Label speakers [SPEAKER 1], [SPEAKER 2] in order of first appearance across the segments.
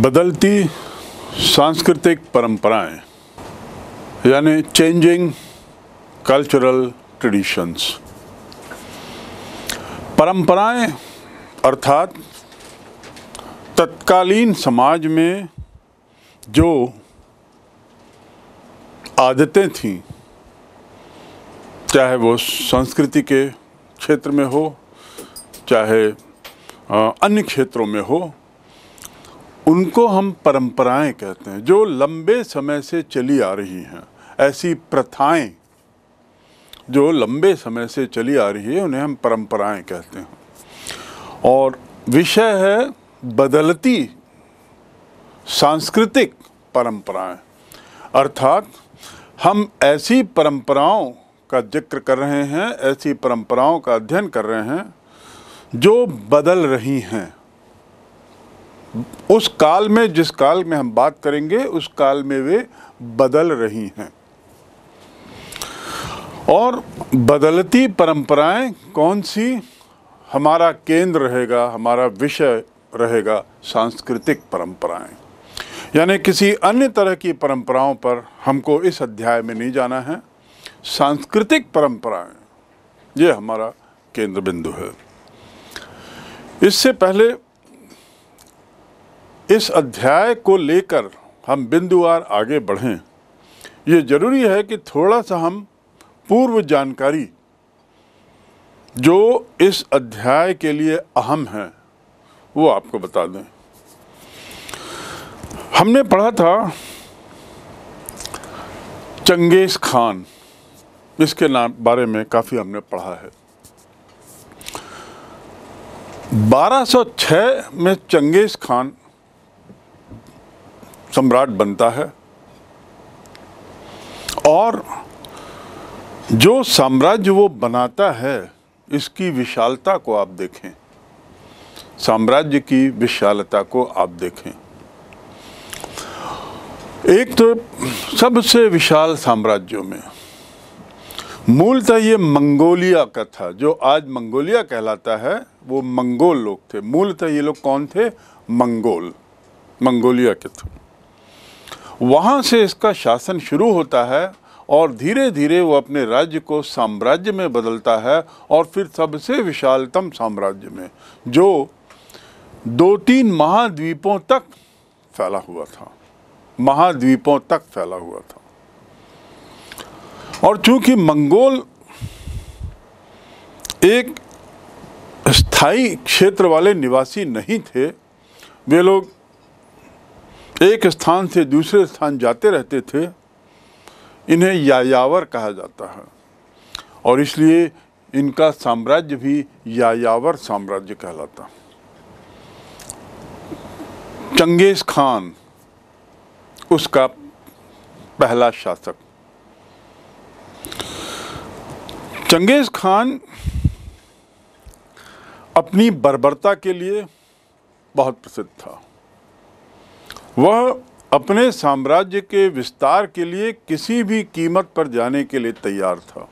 [SPEAKER 1] बदलती सांस्कृतिक परंपराएं यानी चेंजिंग कल्चरल ट्रेडिशंस परंपराएं अर्थात तत्कालीन समाज में जो आदतें थीं चाहे वो संस्कृति के क्षेत्र में हो चाहे अन्य क्षेत्रों में हो उनको हम परंपराएं कहते हैं जो लंबे समय से चली आ रही हैं ऐसी प्रथाएं जो लंबे समय से चली आ रही है उन्हें हम परंपराएं कहते हैं और विषय है बदलती सांस्कृतिक परंपराएं अर्थात हम ऐसी परंपराओं का जिक्र कर रहे हैं ऐसी परंपराओं का अध्ययन कर रहे हैं जो बदल रही हैं उस काल में जिस काल में हम बात करेंगे उस काल में वे बदल रही हैं और बदलती परंपराएं कौन सी हमारा केंद्र रहेगा हमारा विषय रहेगा सांस्कृतिक परंपराएं यानी किसी अन्य तरह की परंपराओं पर हमको इस अध्याय में नहीं जाना है सांस्कृतिक परंपराएं ये हमारा केंद्र बिंदु है इससे पहले इस अध्याय को लेकर हम बिंदुवार आगे बढ़ें ये ज़रूरी है कि थोड़ा सा हम पूर्व जानकारी जो इस अध्याय के लिए अहम है वो आपको बता दें हमने पढ़ा था चंगेज़ खान इसके नाम बारे में काफ़ी हमने पढ़ा है 1206 में चंगेज़ खान सम्राट बनता है और जो साम्राज्य वो बनाता है इसकी विशालता को आप देखें साम्राज्य की विशालता को आप देखें एक तो सबसे विशाल साम्राज्यों में मूलतः ये मंगोलिया का था जो आज मंगोलिया कहलाता है वो मंगोल लोग थे मूलतः ये लोग कौन थे मंगोल मंगोलिया के थे वहाँ से इसका शासन शुरू होता है और धीरे धीरे वो अपने राज्य को साम्राज्य में बदलता है और फिर सबसे विशालतम साम्राज्य में जो दो तीन महाद्वीपों तक फैला हुआ था महाद्वीपों तक फैला हुआ था और चूंकि मंगोल एक स्थाई क्षेत्र वाले निवासी नहीं थे वे लोग एक स्थान से दूसरे स्थान जाते रहते थे इन्हें यायावर कहा जाता है और इसलिए इनका साम्राज्य भी यायावर साम्राज्य कहलाता चंगेज़ खान उसका पहला शासक चंगेज़ खान अपनी बर्बरता के लिए बहुत प्रसिद्ध था वह अपने साम्राज्य के विस्तार के लिए किसी भी कीमत पर जाने के लिए तैयार था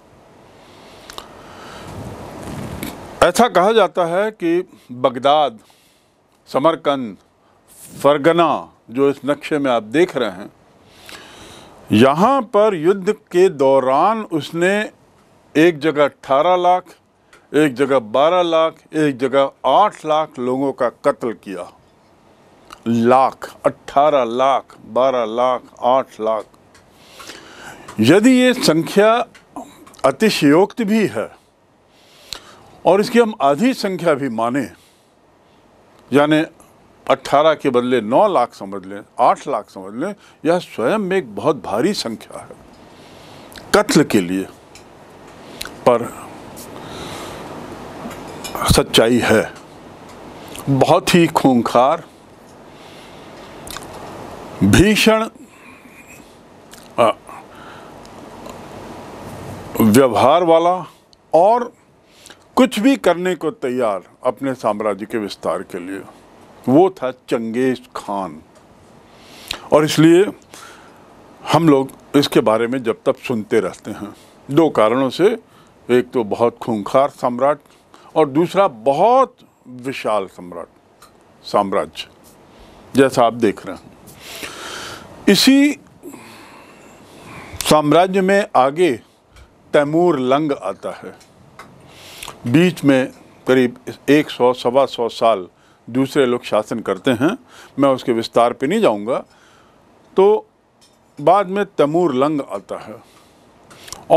[SPEAKER 1] ऐसा कहा जाता है कि बगदाद समरकंद फरगना जो इस नक्शे में आप देख रहे हैं यहाँ पर युद्ध के दौरान उसने एक जगह अट्ठारह लाख एक जगह बारह लाख एक जगह आठ लाख लोगों का कत्ल किया लाख अट्ठारह लाख बारह लाख आठ लाख यदि ये संख्या अतिशयोक्त भी है और इसकी हम आधी संख्या भी माने यानी अट्ठारह के बदले नौ लाख समझ लें आठ लाख समझ लें यह स्वयं में एक बहुत भारी संख्या है कत्ल के लिए पर सच्चाई है बहुत ही खूंखार भीषण व्यवहार वाला और कुछ भी करने को तैयार अपने साम्राज्य के विस्तार के लिए वो था चंगेज खान और इसलिए हम लोग इसके बारे में जब तक सुनते रहते हैं दो कारणों से एक तो बहुत खूंखार सम्राट और दूसरा बहुत विशाल सम्राट साम्राज्य जैसा आप देख रहे हैं इसी साम्राज्य में आगे तैमूर लंग आता है बीच में करीब एक सौ सवा सौ साल दूसरे लोग शासन करते हैं मैं उसके विस्तार पे नहीं जाऊंगा तो बाद में तैमूर लंग आता है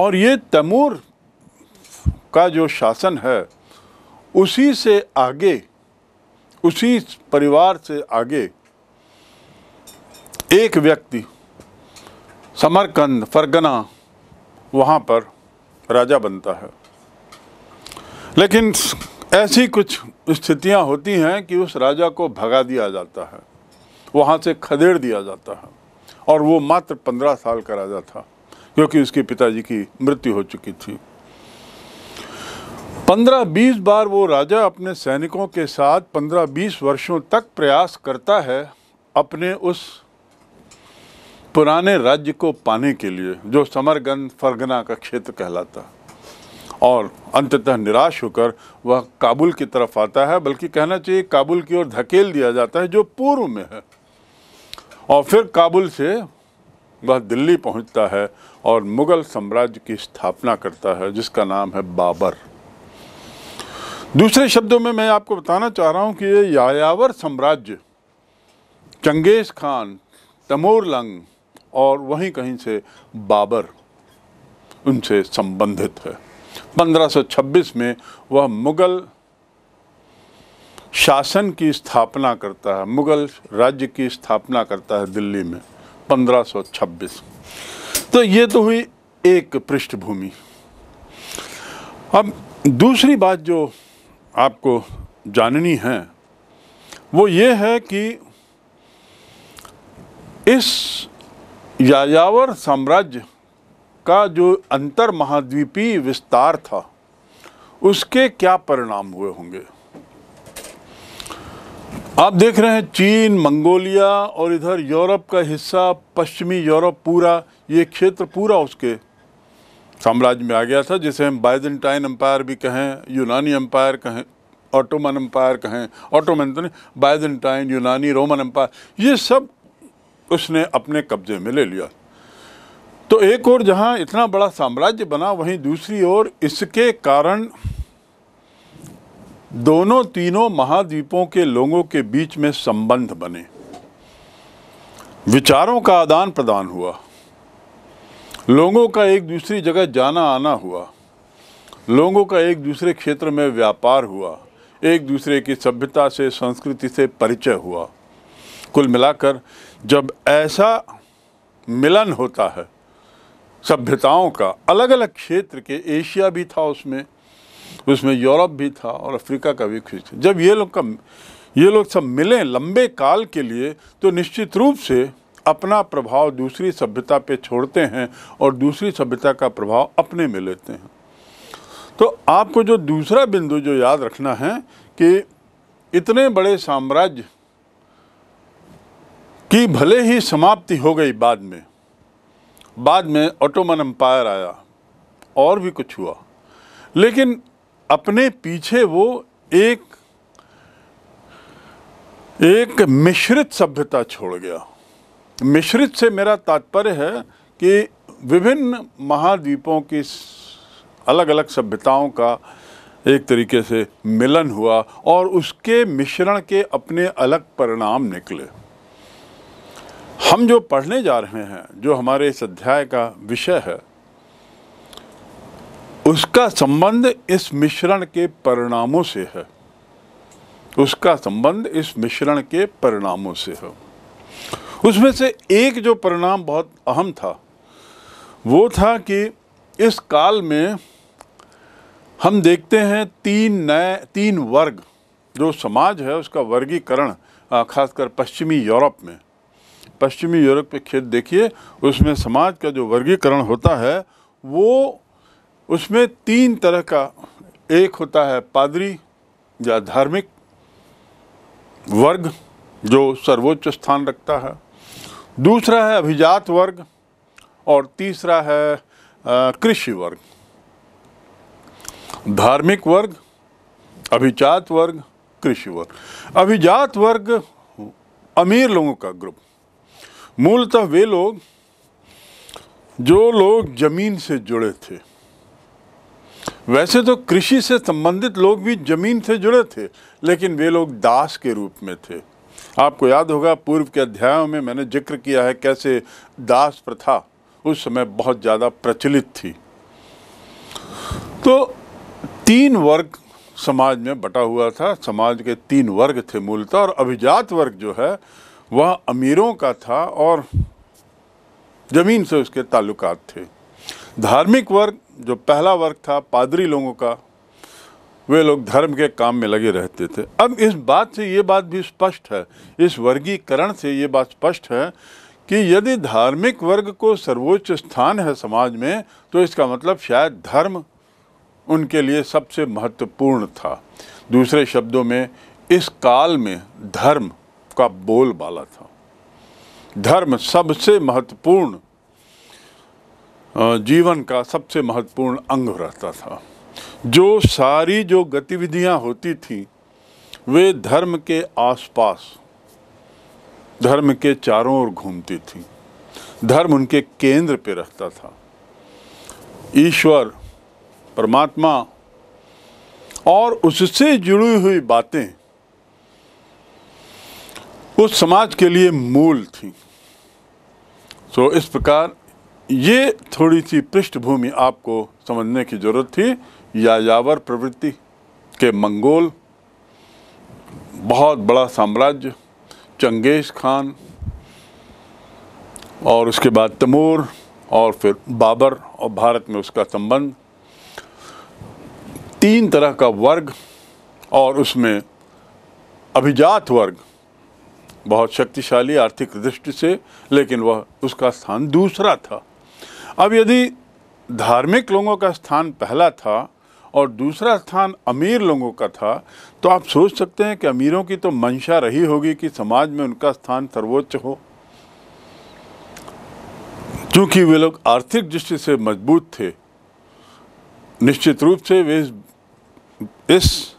[SPEAKER 1] और ये तैमूर का जो शासन है उसी से आगे उसी परिवार से आगे एक व्यक्ति समरकंद फरगना वहाँ पर राजा बनता है लेकिन ऐसी कुछ स्थितियाँ होती हैं कि उस राजा को भगा दिया जाता है वहाँ से खदेड़ दिया जाता है और वो मात्र पंद्रह साल का राजा था क्योंकि उसके पिताजी की मृत्यु हो चुकी थी पंद्रह बीस बार वो राजा अपने सैनिकों के साथ पंद्रह बीस वर्षों तक प्रयास करता है अपने उस पुराने राज्य को पाने के लिए जो समरगंज फरगना का क्षेत्र कहलाता और अंततः निराश होकर वह काबुल की तरफ आता है बल्कि कहना चाहिए काबुल की ओर धकेल दिया जाता है जो पूर्व में है और फिर काबुल से वह दिल्ली पहुंचता है और मुग़ल साम्राज्य की स्थापना करता है जिसका नाम है बाबर दूसरे शब्दों में मैं आपको बताना चाह रहा हूँ कि ये यायावर साम्राज्य चंगेज़ खान तमोरलंग और वहीं कहीं से बाबर उनसे संबंधित है 1526 में वह मुग़ल शासन की स्थापना करता है मुग़ल राज्य की स्थापना करता है दिल्ली में 1526 तो ये तो हुई एक पृष्ठभूमि अब दूसरी बात जो आपको जाननी है वो ये है कि इस याजावर साम्राज्य का जो अंतर महाद्वीपीय विस्तार था उसके क्या परिणाम हुए होंगे आप देख रहे हैं चीन मंगोलिया और इधर यूरोप का हिस्सा पश्चिमी यूरोप पूरा ये क्षेत्र पूरा उसके साम्राज्य में आ गया था जिसे हम बाइजेंटाइन एम्पायर भी कहें यूनानी एम्पायर कहें ऑटोमन एम्पायर कहें ऑटोमन तो नहीं बाइजेंटाइन यूनानी रोमन एम्पायर ये सब उसने अपने कब्जे में ले लिया तो एक और जहां इतना बड़ा साम्राज्य बना वहीं दूसरी ओर इसके कारण दोनों तीनों महाद्वीपों के लोगों के बीच में संबंध बने विचारों का आदान प्रदान हुआ लोगों का एक दूसरी जगह जाना आना हुआ लोगों का एक दूसरे क्षेत्र में व्यापार हुआ एक दूसरे की सभ्यता से संस्कृति से परिचय हुआ कुल मिलाकर जब ऐसा मिलन होता है सभ्यताओं का अलग अलग क्षेत्र के एशिया भी था उसमें उसमें यूरोप भी था और अफ्रीका का भी क्षेत्र जब ये लोग का ये लोग सब मिलें लंबे काल के लिए तो निश्चित रूप से अपना प्रभाव दूसरी सभ्यता पे छोड़ते हैं और दूसरी सभ्यता का प्रभाव अपने में लेते हैं तो आपको जो दूसरा बिंदु जो याद रखना है कि इतने बड़े साम्राज्य कि भले ही समाप्ति हो गई बाद में बाद में ऑटोमन एम्पायर आया और भी कुछ हुआ लेकिन अपने पीछे वो एक एक मिश्रित सभ्यता छोड़ गया मिश्रित से मेरा तात्पर्य है कि विभिन्न महाद्वीपों की अलग अलग सभ्यताओं का एक तरीके से मिलन हुआ और उसके मिश्रण के अपने अलग परिणाम निकले हम जो पढ़ने जा रहे हैं जो हमारे इस अध्याय का विषय है उसका संबंध इस मिश्रण के परिणामों से है उसका संबंध इस मिश्रण के परिणामों से है उसमें से एक जो परिणाम बहुत अहम था वो था कि इस काल में हम देखते हैं तीन नए तीन वर्ग जो समाज है उसका वर्गीकरण खासकर पश्चिमी यूरोप में पश्चिमी यूरोप के खेत देखिए उसमें समाज का जो वर्गीकरण होता है वो उसमें तीन तरह का एक होता है पादरी या धार्मिक वर्ग जो सर्वोच्च स्थान रखता है दूसरा है अभिजात वर्ग और तीसरा है कृषि वर्ग धार्मिक वर्ग अभिजात वर्ग कृषि वर्ग अभिजात वर्ग अमीर लोगों का ग्रुप मूलतः वे लोग जो लोग जमीन से जुड़े थे वैसे तो कृषि से संबंधित लोग भी जमीन से जुड़े थे लेकिन वे लोग दास के रूप में थे आपको याद होगा पूर्व के अध्यायों में मैंने जिक्र किया है कैसे दास प्रथा उस समय बहुत ज़्यादा प्रचलित थी तो तीन वर्ग समाज में बटा हुआ था समाज के तीन वर्ग थे मूलतः और अभिजात वर्ग जो है वह अमीरों का था और ज़मीन से उसके ताल्लुकात थे धार्मिक वर्ग जो पहला वर्ग था पादरी लोगों का वे लोग धर्म के काम में लगे रहते थे अब इस बात से ये बात भी स्पष्ट है इस वर्गीकरण से ये बात स्पष्ट है कि यदि धार्मिक वर्ग को सर्वोच्च स्थान है समाज में तो इसका मतलब शायद धर्म उनके लिए सबसे महत्वपूर्ण था दूसरे शब्दों में इस काल में धर्म का बोलबाला था धर्म सबसे महत्वपूर्ण जीवन का सबसे महत्वपूर्ण अंग रहता था जो सारी जो गतिविधियां होती थी वे धर्म के आसपास धर्म के चारों ओर घूमती थी धर्म उनके केंद्र पे रहता था ईश्वर परमात्मा और उससे जुड़ी हुई बातें उस समाज के लिए मूल थी सो इस प्रकार ये थोड़ी सी पृष्ठभूमि आपको समझने की ज़रूरत थी यावर प्रवृत्ति के मंगोल बहुत बड़ा साम्राज्य चंगेज़ खान और उसके बाद तमूर और फिर बाबर और भारत में उसका संबंध तीन तरह का वर्ग और उसमें अभिजात वर्ग बहुत शक्तिशाली आर्थिक दृष्टि से लेकिन वह उसका स्थान दूसरा था अब यदि धार्मिक लोगों का स्थान पहला था और दूसरा स्थान अमीर लोगों का था तो आप सोच सकते हैं कि अमीरों की तो मंशा रही होगी कि समाज में उनका स्थान सर्वोच्च हो क्योंकि वे लोग आर्थिक दृष्टि से मजबूत थे निश्चित रूप से वे इस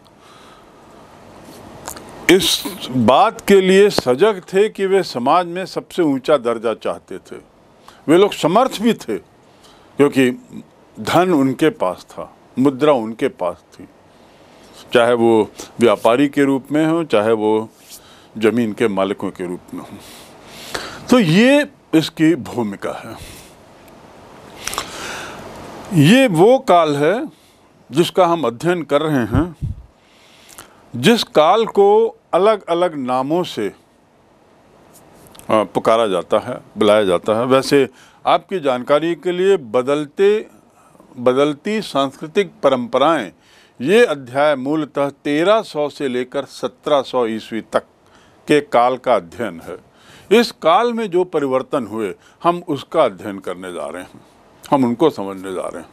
[SPEAKER 1] इस बात के लिए सजग थे कि वे समाज में सबसे ऊंचा दर्जा चाहते थे वे लोग समर्थ भी थे क्योंकि धन उनके पास था मुद्रा उनके पास थी चाहे वो व्यापारी के रूप में हो चाहे वो ज़मीन के मालिकों के रूप में हो तो ये इसकी भूमिका है ये वो काल है जिसका हम अध्ययन कर रहे हैं जिस काल को अलग अलग नामों से पुकारा जाता है बुलाया जाता है वैसे आपकी जानकारी के लिए बदलते बदलती सांस्कृतिक परंपराएं ये अध्याय मूलतः 1300 से लेकर 1700 ईस्वी तक के काल का अध्ययन है इस काल में जो परिवर्तन हुए हम उसका अध्ययन करने जा रहे हैं हम उनको समझने जा रहे हैं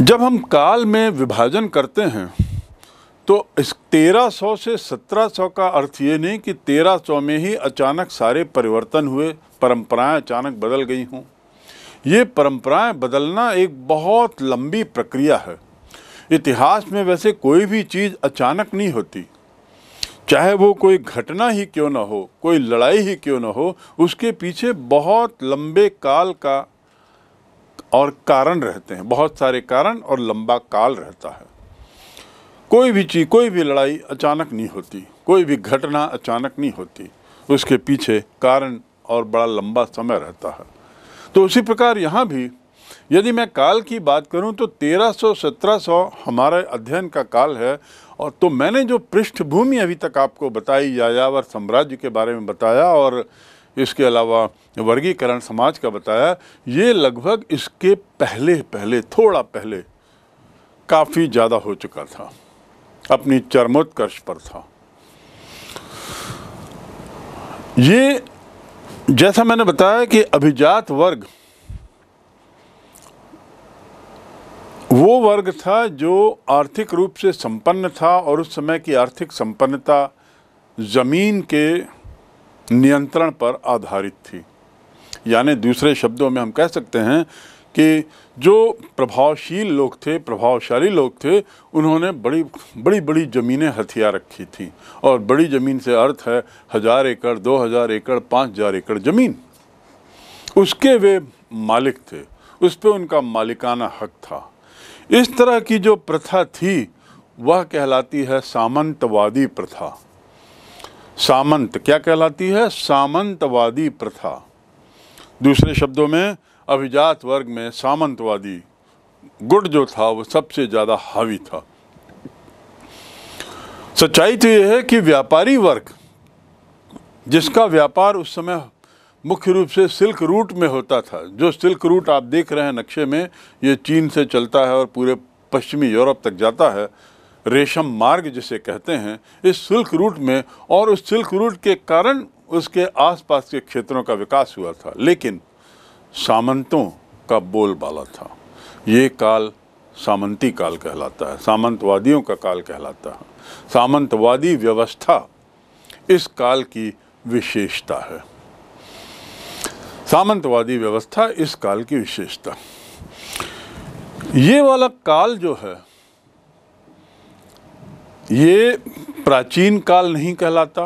[SPEAKER 1] जब हम काल में विभाजन करते हैं तो इस तेरह सौ से सत्रह सौ का अर्थ ये नहीं कि तेरह सौ में ही अचानक सारे परिवर्तन हुए परंपराएं अचानक बदल गई हों ये परंपराएं बदलना एक बहुत लंबी प्रक्रिया है इतिहास में वैसे कोई भी चीज़ अचानक नहीं होती चाहे वो कोई घटना ही क्यों ना हो कोई लड़ाई ही क्यों ना हो उसके पीछे बहुत लंबे काल का और कारण रहते हैं बहुत सारे कारण और लंबा काल रहता है कोई भी चीज़ कोई भी लड़ाई अचानक नहीं होती कोई भी घटना अचानक नहीं होती उसके पीछे कारण और बड़ा लंबा समय रहता है तो उसी प्रकार यहाँ भी यदि मैं काल की बात करूँ तो 1300-1700 हमारे अध्ययन का काल है और तो मैंने जो पृष्ठभूमि अभी तक आपको बताई यायावर साम्राज्य के बारे में बताया और इसके अलावा वर्गीकरण समाज का बताया ये लगभग इसके पहले पहले थोड़ा पहले काफ़ी ज़्यादा हो चुका था अपनी चरमोत्कर्ष पर था ये जैसा मैंने बताया कि अभिजात वर्ग वो वर्ग था जो आर्थिक रूप से संपन्न था और उस समय की आर्थिक संपन्नता ज़मीन के नियंत्रण पर आधारित थी यानी दूसरे शब्दों में हम कह सकते हैं कि जो प्रभावशील लोग थे प्रभावशाली लोग थे उन्होंने बड़ी बड़ी बड़ी ज़मीनें हथियार रखी थी और बड़ी ज़मीन से अर्थ है हज़ार एकड़ दो हज़ार एकड़ पाँच हज़ार एकड़ ज़मीन उसके वे मालिक थे उस पर उनका मालिकाना हक था इस तरह की जो प्रथा थी वह कहलाती है सामंतवादी प्रथा सामंत क्या कहलाती है सामंतवादी प्रथा दूसरे शब्दों में अभिजात वर्ग में सामंतवादी गुट जो था वो सबसे ज़्यादा हावी था सच्चाई तो यह है कि व्यापारी वर्ग जिसका व्यापार उस समय मुख्य रूप से सिल्क रूट में होता था जो सिल्क रूट आप देख रहे हैं नक्शे में ये चीन से चलता है और पूरे पश्चिमी यूरोप तक जाता है रेशम मार्ग जिसे कहते हैं इस सिल्क रूट में और उस सिल्क रूट के कारण उसके आसपास के क्षेत्रों का विकास हुआ था लेकिन सामंतों का बोलबाला था ये काल सामंती काल कहलाता है सामंतवादियों का काल कहलाता है सामंतवादी व्यवस्था इस काल की विशेषता है सामंतवादी व्यवस्था इस काल की विशेषता ये वाला काल जो है ये प्राचीन काल नहीं कहलाता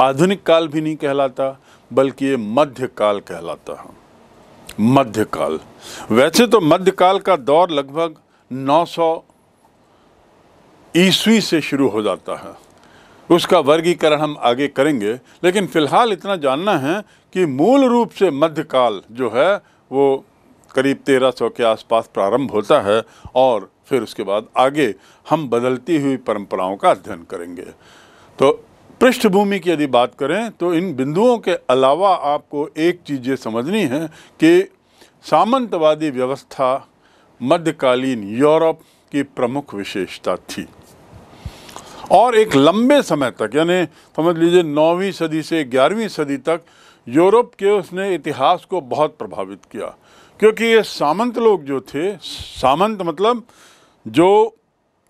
[SPEAKER 1] आधुनिक काल भी नहीं कहलाता बल्कि ये मध्यकाल कहलाता है मध्यकाल वैसे तो मध्यकाल का दौर लगभग 900 ईस्वी से शुरू हो जाता है उसका वर्गीकरण हम आगे करेंगे लेकिन फ़िलहाल इतना जानना है कि मूल रूप से मध्यकाल जो है वो करीब 1300 के आसपास प्रारंभ होता है और फिर उसके बाद आगे हम बदलती हुई परंपराओं का अध्ययन करेंगे तो पृष्ठभूमि की यदि बात करें तो इन बिंदुओं के अलावा आपको एक चीज़ ये समझनी है कि सामंतवादी व्यवस्था मध्यकालीन यूरोप की प्रमुख विशेषता थी और एक लंबे समय तक यानी समझ लीजिए नौवीं सदी से ग्यारहवीं सदी तक यूरोप के उसने इतिहास को बहुत प्रभावित किया क्योंकि ये सामंत लोग जो थे सामंत मतलब जो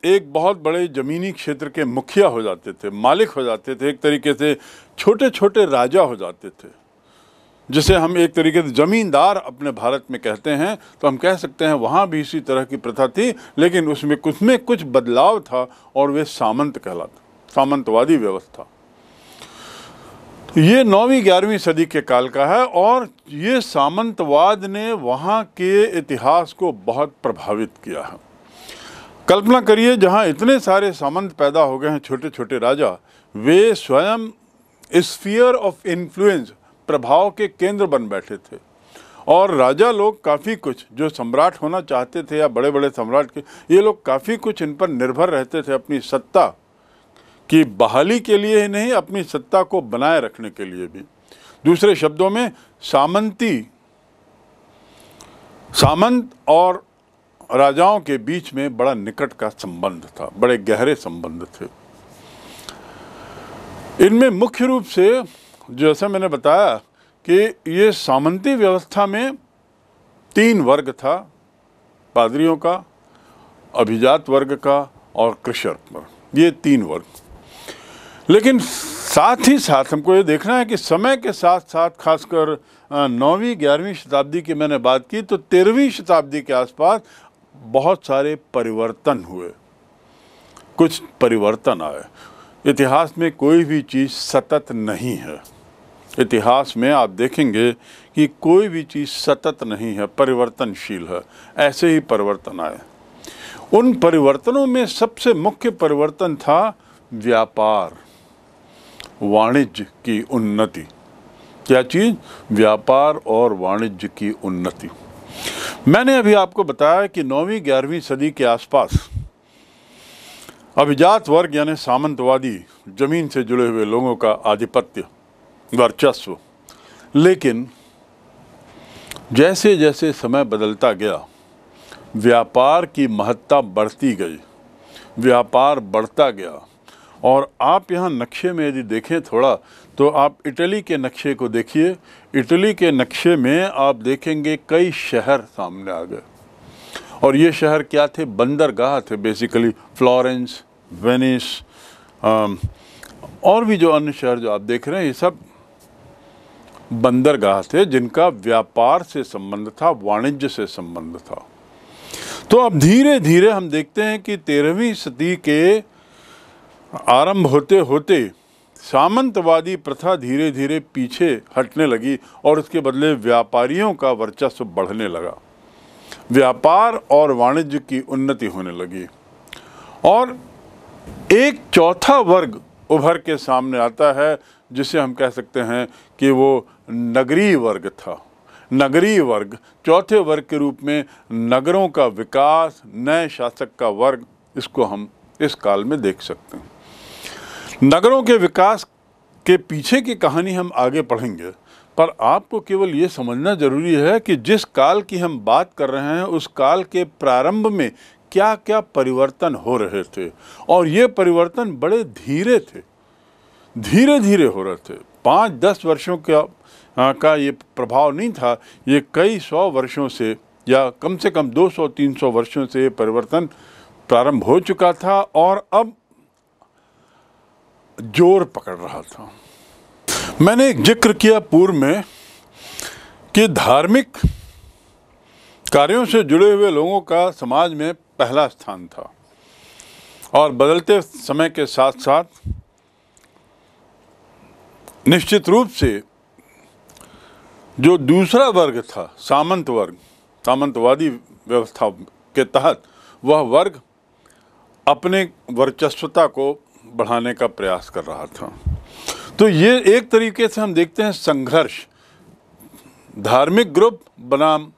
[SPEAKER 1] एक बहुत बड़े ज़मीनी क्षेत्र के मुखिया हो जाते थे मालिक हो जाते थे एक तरीके से छोटे छोटे राजा हो जाते थे जिसे हम एक तरीके से ज़मींदार अपने भारत में कहते हैं तो हम कह सकते हैं वहाँ भी इसी तरह की प्रथा थी लेकिन उसमें कुछ में कुछ बदलाव था और वे सामंत कहलाता सामंतवादी व्यवस्था ये नौवीं ग्यारहवीं सदी के काल का है और ये सामंतवाद ने वहाँ के इतिहास को बहुत प्रभावित किया है कल्पना करिए जहाँ इतने सारे सामंत पैदा हो गए हैं छोटे छोटे राजा वे स्वयं स्फीयर ऑफ इन्फ्लुएंस प्रभाव के केंद्र बन बैठे थे और राजा लोग काफ़ी कुछ जो सम्राट होना चाहते थे या बड़े बड़े सम्राट के ये लोग काफ़ी कुछ इन पर निर्भर रहते थे अपनी सत्ता की बहाली के लिए ही नहीं अपनी सत्ता को बनाए रखने के लिए भी दूसरे शब्दों में सामंती सामंत और राजाओं के बीच में बड़ा निकट का संबंध था बड़े गहरे संबंध थे इनमें मुख्य रूप से जैसा मैंने बताया कि ये सामंती व्यवस्था में तीन वर्ग था पादरियों का अभिजात वर्ग का और कृषक वर्ग ये तीन वर्ग लेकिन साथ ही साथ हमको ये देखना है कि समय के साथ साथ खासकर नौवीं ग्यारहवीं शताब्दी की मैंने बात की तो तेरहवीं शताब्दी के आसपास बहुत सारे परिवर्तन हुए कुछ परिवर्तन आए इतिहास में कोई भी चीज़ सतत नहीं है इतिहास में आप देखेंगे कि कोई भी चीज़ सतत नहीं है परिवर्तनशील है ऐसे ही परिवर्तन आए उन परिवर्तनों में सबसे मुख्य परिवर्तन था व्यापार वाणिज्य की उन्नति क्या चीज़ व्यापार और वाणिज्य की उन्नति मैंने अभी आपको बताया कि नौवीं ग्यारहवीं सदी के आसपास अभिजात वर्ग यानी सामंतवादी जमीन से जुड़े हुए लोगों का आधिपत्य वर्चस्व लेकिन जैसे जैसे समय बदलता गया व्यापार की महत्ता बढ़ती गई व्यापार बढ़ता गया और आप यहाँ नक्शे में यदि देखें थोड़ा तो आप इटली के नक्शे को देखिए इटली के नक्शे में आप देखेंगे कई शहर सामने आ गए और ये शहर क्या थे बंदरगाह थे बेसिकली फ्लोरेंस वेनिस और भी जो अन्य शहर जो आप देख रहे हैं ये सब बंदरगाह थे जिनका व्यापार से संबंध था वाणिज्य से संबंध था तो अब धीरे धीरे हम देखते हैं कि तेरहवीं सदी के आरंभ होते होते सामंतवादी प्रथा धीरे धीरे पीछे हटने लगी और उसके बदले व्यापारियों का वर्चस्व बढ़ने लगा व्यापार और वाणिज्य की उन्नति होने लगी और एक चौथा वर्ग उभर के सामने आता है जिसे हम कह सकते हैं कि वो नगरीय वर्ग था नगरीय वर्ग चौथे वर्ग के रूप में नगरों का विकास नए शासक का वर्ग इसको हम इस काल में देख सकते हैं नगरों के विकास के पीछे की कहानी हम आगे पढ़ेंगे पर आपको केवल ये समझना ज़रूरी है कि जिस काल की हम बात कर रहे हैं उस काल के प्रारंभ में क्या क्या परिवर्तन हो रहे थे और ये परिवर्तन बड़े धीरे थे धीरे धीरे हो रहे थे पाँच दस वर्षों का आ, का ये प्रभाव नहीं था ये कई सौ वर्षों से या कम से कम 200-300 वर्षों से परिवर्तन प्रारंभ हो चुका था और अब जोर पकड़ रहा था मैंने एक जिक्र किया पूर्व में कि धार्मिक कार्यों से जुड़े हुए लोगों का समाज में पहला स्थान था और बदलते समय के साथ साथ निश्चित रूप से जो दूसरा वर्ग था सामंत वर्ग सामंतवादी व्यवस्था के तहत वह वर्ग अपने वर्चस्वता को बढ़ाने का प्रयास कर रहा था तो ये एक तरीके से हम देखते हैं संघर्ष धार्मिक ग्रुप बनाम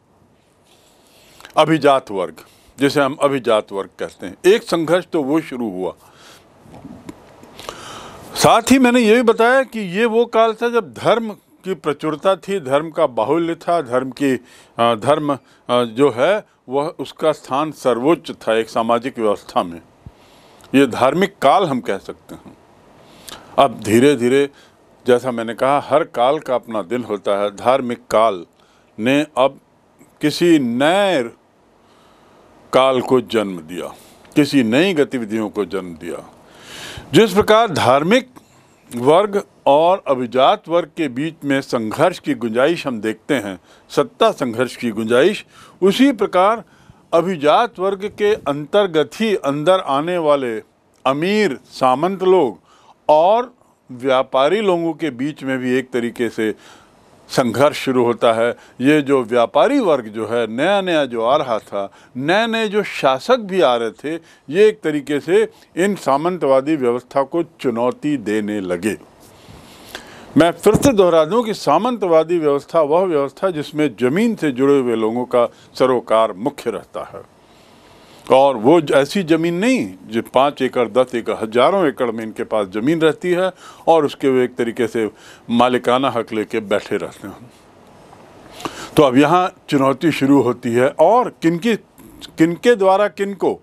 [SPEAKER 1] अभिजात वर्ग जिसे हम अभिजात वर्ग कहते हैं एक संघर्ष तो वो शुरू हुआ साथ ही मैंने ये भी बताया कि ये वो काल था जब धर्म की प्रचुरता थी धर्म का बाहुल्य था धर्म की धर्म जो है वह उसका स्थान सर्वोच्च था एक सामाजिक व्यवस्था में ये धार्मिक काल हम कह सकते हैं अब धीरे धीरे जैसा मैंने कहा हर काल का अपना दिन होता है धार्मिक काल ने अब किसी नए काल को जन्म दिया किसी नई गतिविधियों को जन्म दिया जिस प्रकार धार्मिक वर्ग और अभिजात वर्ग के बीच में संघर्ष की गुंजाइश हम देखते हैं सत्ता संघर्ष की गुंजाइश उसी प्रकार अभिजात वर्ग के अंतर्गत ही अंदर आने वाले अमीर सामंत लोग और व्यापारी लोगों के बीच में भी एक तरीके से संघर्ष शुरू होता है ये जो व्यापारी वर्ग जो है नया नया जो आ रहा था नए नए जो शासक भी आ रहे थे ये एक तरीके से इन सामंतवादी व्यवस्था को चुनौती देने लगे मैं फिर से दोहरा दूं कि सामंतवादी व्यवस्था वह व्यवस्था जिसमें ज़मीन से जुड़े हुए लोगों का सरोकार मुख्य रहता है और वो ऐसी ज़मीन नहीं जो पाँच एकड़ दस एकड़ हज़ारों एकड़ में इनके पास ज़मीन रहती है और उसके वे एक तरीके से मालिकाना हक लेके बैठे रहते हैं तो अब यहाँ चुनौती शुरू होती है और किनकी किनके द्वारा किनको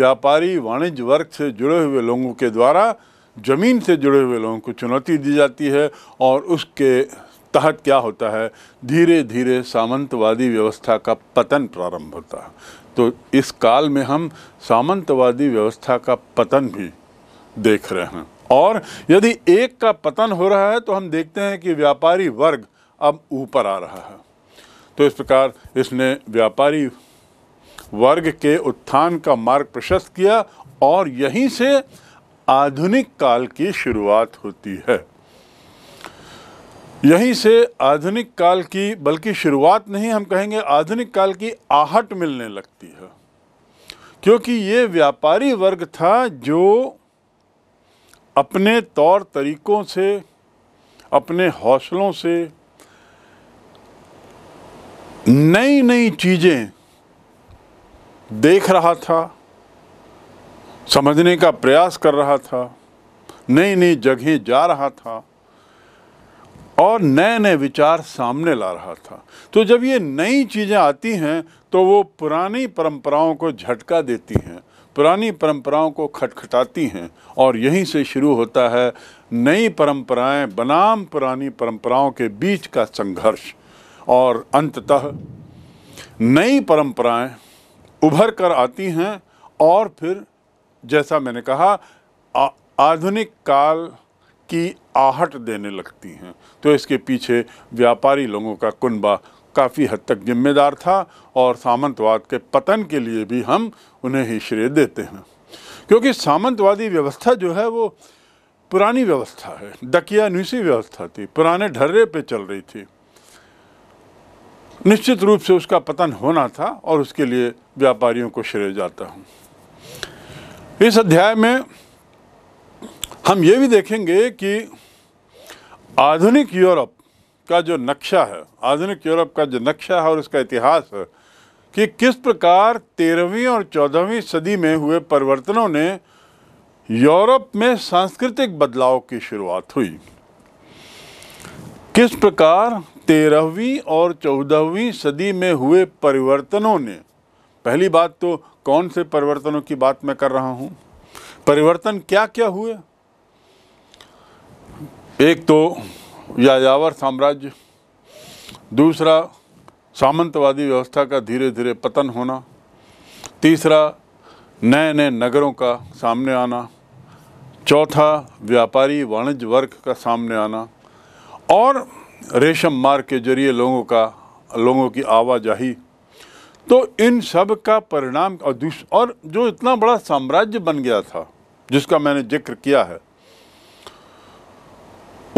[SPEAKER 1] व्यापारी वाणिज्य वर्ग से जुड़े हुए लोगों के द्वारा ज़मीन से जुड़े हुए लोगों को चुनौती दी जाती है और उसके तहत क्या होता है धीरे धीरे सामंतवादी व्यवस्था का पतन प्रारंभ होता है तो इस काल में हम सामंतवादी व्यवस्था का पतन भी देख रहे हैं और यदि एक का पतन हो रहा है तो हम देखते हैं कि व्यापारी वर्ग अब ऊपर आ रहा है तो इस प्रकार इसने व्यापारी वर्ग के उत्थान का मार्ग प्रशस्त किया और यहीं से आधुनिक काल की शुरुआत होती है यहीं से आधुनिक काल की बल्कि शुरुआत नहीं हम कहेंगे आधुनिक काल की आहट मिलने लगती है क्योंकि ये व्यापारी वर्ग था जो अपने तौर तरीक़ों से अपने हौसलों से नई नई चीज़ें देख रहा था समझने का प्रयास कर रहा था नई नई जगहें जा रहा था और नए नए विचार सामने ला रहा था तो जब ये नई चीज़ें आती हैं तो वो पुरानी परंपराओं को झटका देती हैं पुरानी परंपराओं को खटखटाती हैं और यहीं से शुरू होता है नई परंपराएं बनाम पुरानी परंपराओं के बीच का संघर्ष और अंततः नई परंपराएं उभर कर आती हैं और फिर जैसा मैंने कहा आधुनिक काल की आहट देने लगती हैं तो इसके पीछे व्यापारी लोगों का कुनबा काफ़ी हद तक जिम्मेदार था और सामंतवाद के पतन के लिए भी हम उन्हें ही श्रेय देते हैं क्योंकि सामंतवादी व्यवस्था जो है वो पुरानी व्यवस्था है दकियानुसी व्यवस्था थी पुराने ढर्रे पे चल रही थी निश्चित रूप से उसका पतन होना था और उसके लिए व्यापारियों को श्रेय जाता हूँ इस अध्याय में हम ये भी देखेंगे कि आधुनिक यूरोप का जो नक्शा है आधुनिक यूरोप का जो नक्शा है और उसका इतिहास है कि किस प्रकार तेरहवीं और चौदहवीं सदी में हुए परिवर्तनों ने यूरोप में सांस्कृतिक बदलाव की शुरुआत हुई किस प्रकार तेरहवीं और चौदहवीं सदी में हुए परिवर्तनों ने पहली बात तो कौन से परिवर्तनों की बात मैं कर रहा हूँ परिवर्तन क्या क्या हुए एक तो यावर साम्राज्य दूसरा सामंतवादी व्यवस्था का धीरे धीरे पतन होना तीसरा नए नए नगरों का सामने आना चौथा व्यापारी वाणिज्य वर्ग का सामने आना और रेशम मार्ग के जरिए लोगों का लोगों की आवाजाही तो इन सब का परिणाम और और जो इतना बड़ा साम्राज्य बन गया था जिसका मैंने जिक्र किया है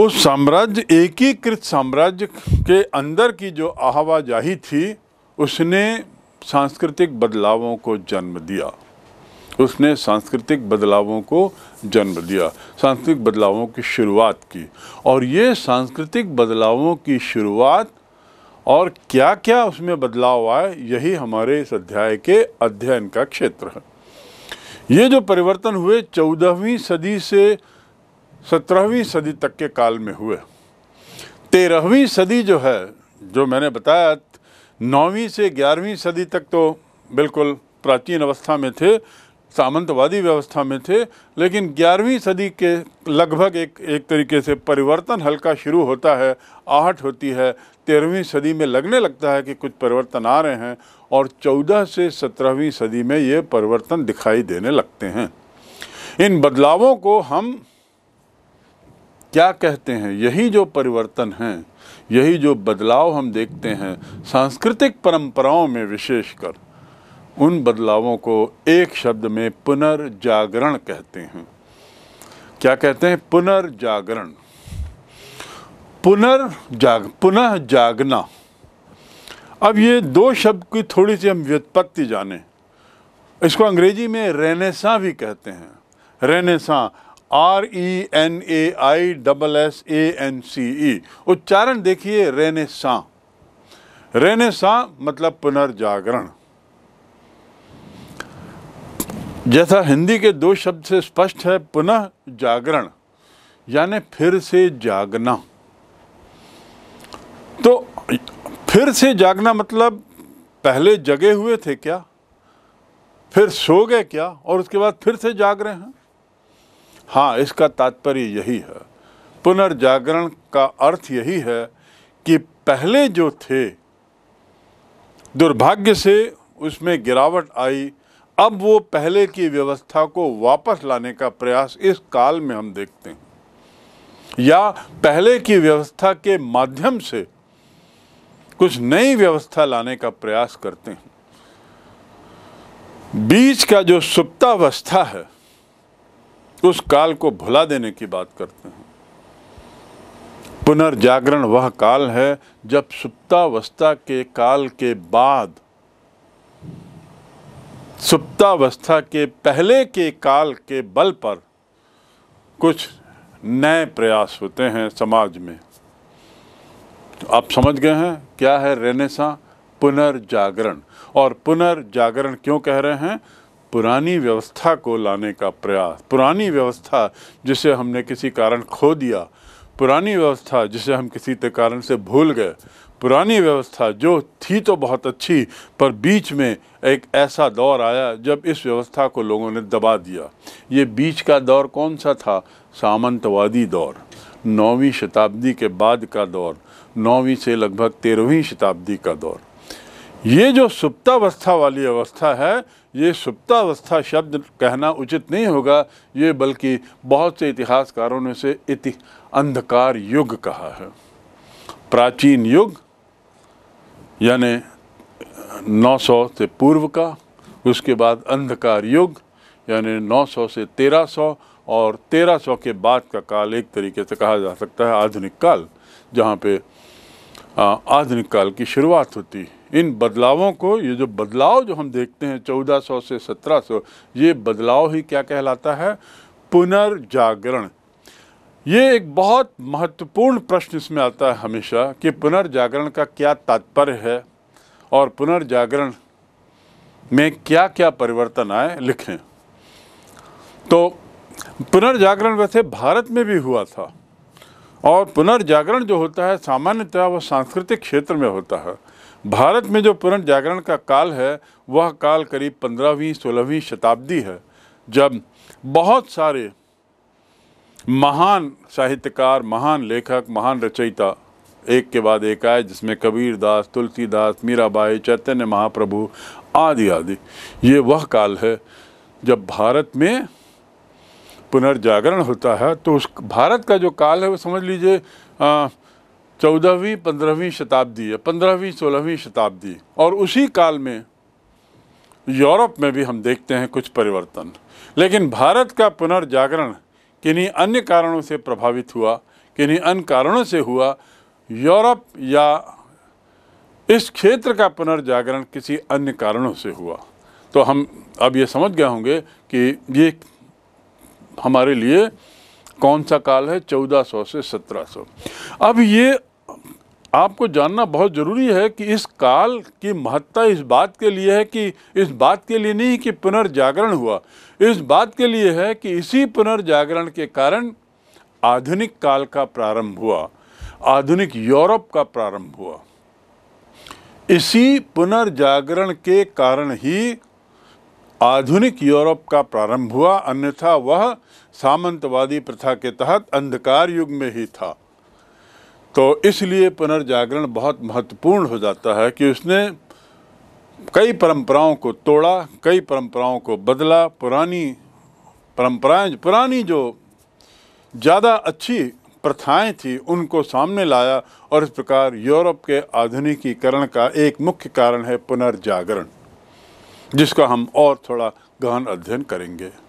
[SPEAKER 1] उस साम्राज्य एकीकृत साम्राज्य के अंदर की जो आहवाजाही थी उसने सांस्कृतिक बदलावों को जन्म दिया उसने सांस्कृतिक बदलावों को जन्म दिया सांस्कृतिक बदलावों की शुरुआत की और ये सांस्कृतिक बदलावों की शुरुआत और क्या क्या उसमें बदलाव आए यही हमारे इस अध्याय के अध्ययन का क्षेत्र है ये जो परिवर्तन हुए चौदहवीं सदी से सत्रहवीं सदी तक के काल में हुए तेरहवीं सदी जो है जो मैंने बताया नौवीं से ग्यारहवीं सदी तक तो बिल्कुल प्राचीन अवस्था में थे सामंतवादी व्यवस्था में थे लेकिन 11वीं सदी के लगभग एक एक तरीके से परिवर्तन हल्का शुरू होता है आहट होती है तेरहवीं सदी में लगने लगता है कि कुछ परिवर्तन आ रहे हैं और 14 से 17वीं सदी में ये परिवर्तन दिखाई देने लगते हैं इन बदलावों को हम क्या कहते हैं यही जो परिवर्तन हैं यही जो बदलाव हम देखते हैं सांस्कृतिक परंपराओं में विशेषकर उन बदलावों को एक शब्द में पुनर्जागरण कहते हैं क्या कहते हैं पुनर्जागरण पुनर्जाग पुनः जागना अब ये दो शब्द की थोड़ी सी हम व्युत्पत्ति जाने इसको अंग्रेजी में रेनेसा भी कहते हैं renaissance R E N A I double S A N C E उच्चारण देखिए रेनेसा रेनेसा मतलब पुनर्जागरण जैसा हिंदी के दो शब्द से स्पष्ट है पुनः जागरण यानी फिर से जागना तो फिर से जागना मतलब पहले जगे हुए थे क्या फिर सो गए क्या और उसके बाद फिर से जाग रहे हैं हाँ इसका तात्पर्य यही है पुनर्जागरण का अर्थ यही है कि पहले जो थे दुर्भाग्य से उसमें गिरावट आई अब वो पहले की व्यवस्था को वापस लाने का प्रयास इस काल में हम देखते हैं या पहले की व्यवस्था के माध्यम से कुछ नई व्यवस्था लाने का प्रयास करते हैं बीच का जो सुप्तावस्था है उस काल को भुला देने की बात करते हैं पुनर्जागरण वह काल है जब सुप्तावस्था के काल के बाद सुप्तावस्था के पहले के काल के बल पर कुछ नए प्रयास होते हैं समाज में आप समझ गए हैं क्या है रेनेसा पुनर्जागरण और पुनर्जागरण क्यों कह रहे हैं पुरानी व्यवस्था को लाने का प्रयास पुरानी व्यवस्था जिसे हमने किसी कारण खो दिया पुरानी व्यवस्था जिसे हम किसी कारण से भूल गए पुरानी व्यवस्था जो थी तो बहुत अच्छी पर बीच में एक ऐसा दौर आया जब इस व्यवस्था को लोगों ने दबा दिया ये बीच का दौर कौन सा था सामंतवादी दौर नौवीं शताब्दी के बाद का दौर नौवीं से लगभग तेरहवीं शताब्दी का दौर ये जो सुप्तावस्था वाली अवस्था है ये सुप्तावस्था शब्द कहना उचित नहीं होगा ये बल्कि बहुत से इतिहासकारों ने से इति अंधकार युग कहा है प्राचीन युग यानि 900 से पूर्व का उसके बाद अंधकार युग यानी 900 से 1300 और 1300 के बाद का काल एक तरीके से कहा जा सकता है आधुनिक काल जहाँ पे आधुनिक काल की शुरुआत होती है इन बदलावों को ये जो बदलाव जो हम देखते हैं 1400 से 1700 ये बदलाव ही क्या कहलाता है पुनर्जागरण ये एक बहुत महत्वपूर्ण प्रश्न इसमें आता है हमेशा कि पुनर्जागरण का क्या तात्पर्य है और पुनर्जागरण में क्या क्या परिवर्तन आए लिखें तो पुनर्जागरण वैसे भारत में भी हुआ था और पुनर्जागरण जो होता है सामान्यतः वह सांस्कृतिक क्षेत्र में होता है भारत में जो पुनर्जागरण का काल है वह काल करीब पंद्रहवीं सोलहवीं शताब्दी है जब बहुत सारे महान साहित्यकार महान लेखक महान रचयिता एक के बाद एक आए जिसमें कबीरदास तुलसीदास मीराबाई चैतन्य महाप्रभु आदि आदि ये वह काल है जब भारत में पुनर्जागरण होता है तो उस भारत का जो काल है वो समझ लीजिए चौदहवीं पंद्रहवीं शताब्दी है पंद्रहवीं सोलहवीं शताब्दी और उसी काल में यूरोप में भी हम देखते हैं कुछ परिवर्तन लेकिन भारत का पुनर्जागरण किन्हीं अन्य कारणों से प्रभावित हुआ किन्हीं अन्य कारणों से हुआ यूरोप या इस क्षेत्र का पुनर्जागरण किसी अन्य कारणों से हुआ तो हम अब ये समझ गए होंगे कि ये हमारे लिए कौन सा काल है 1400 से 1700 अब ये आपको जानना बहुत ज़रूरी है कि इस काल की महत्ता इस बात के लिए है कि इस बात के लिए नहीं कि पुनर्जागरण हुआ इस बात के लिए है कि इसी पुनर्जागरण के कारण आधुनिक काल का प्रारंभ हुआ आधुनिक यूरोप का प्रारंभ हुआ इसी पुनर्जागरण के कारण ही आधुनिक यूरोप का प्रारंभ हुआ अन्यथा वह सामंतवादी प्रथा के तहत अंधकार युग में ही था तो इसलिए पुनर्जागरण बहुत महत्वपूर्ण हो जाता है कि उसने कई परंपराओं को तोड़ा कई परंपराओं को बदला पुरानी परंपराएं पुरानी जो ज़्यादा अच्छी प्रथाएं थी उनको सामने लाया और इस प्रकार यूरोप के आधुनिकीकरण का एक मुख्य कारण है पुनर्जागरण जिसका हम और थोड़ा गहन अध्ययन करेंगे